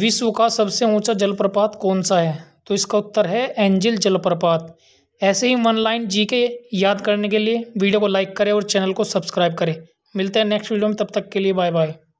विश्व का सबसे ऊंचा जलप्रपात कौन सा है तो इसका उत्तर है एंजिल जलप्रपात ऐसे ही वन लाइन जी के याद करने के लिए वीडियो को लाइक करें और चैनल को सब्सक्राइब करें मिलते हैं नेक्स्ट वीडियो में तब तक के लिए बाय बाय